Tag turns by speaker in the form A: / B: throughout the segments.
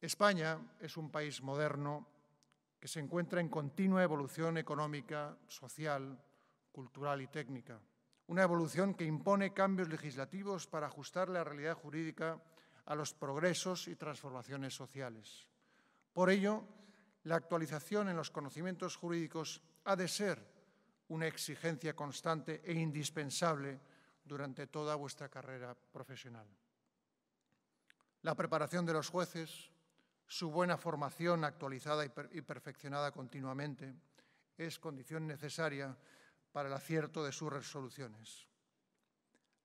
A: España es un país moderno que se encuentra en continua evolución económica, social, cultural y técnica. Una evolución que impone cambios legislativos para ajustar la realidad jurídica a los progresos y transformaciones sociales. Por ello, la actualización en los conocimientos jurídicos ha de ser una exigencia constante e indispensable durante toda vuestra carrera profesional. La preparación de los jueces, su buena formación actualizada y, perfeccionada continuamente es condición necesaria para el acierto de sus resoluciones.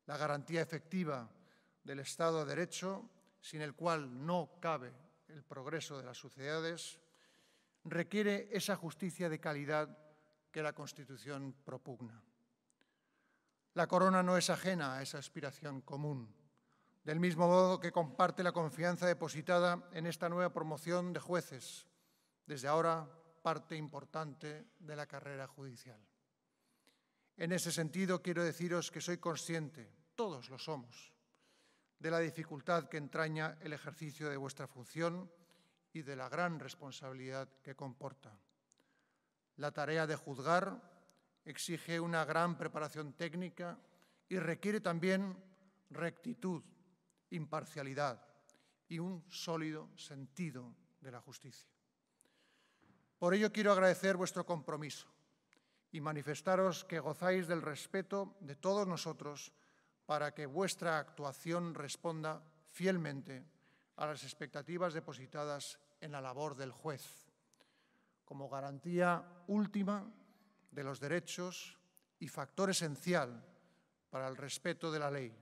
A: La garantía efectiva del Estado de Derecho, sin el cual no cabe el progreso de las sociedades, requiere esa justicia de calidad que la Constitución propugna. La corona no es ajena a esa aspiración común del mismo modo que comparte la confianza depositada en esta nueva promoción de jueces, desde ahora parte importante de la carrera judicial. En ese sentido, quiero deciros que soy consciente, todos lo somos, de la dificultad que entraña el ejercicio de vuestra función y de la gran responsabilidad que comporta. La tarea de juzgar exige una gran preparación técnica y requiere también rectitud, imparcialidad y un sólido sentido de la justicia. Por ello quiero agradecer vuestro compromiso y manifestaros que gozáis del respeto de todos nosotros para que vuestra actuación responda fielmente a las expectativas depositadas en la labor del juez, como garantía última de los derechos y factor esencial para el respeto de la ley,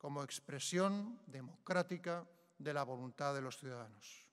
A: como expresión democrática de la voluntad de los ciudadanos.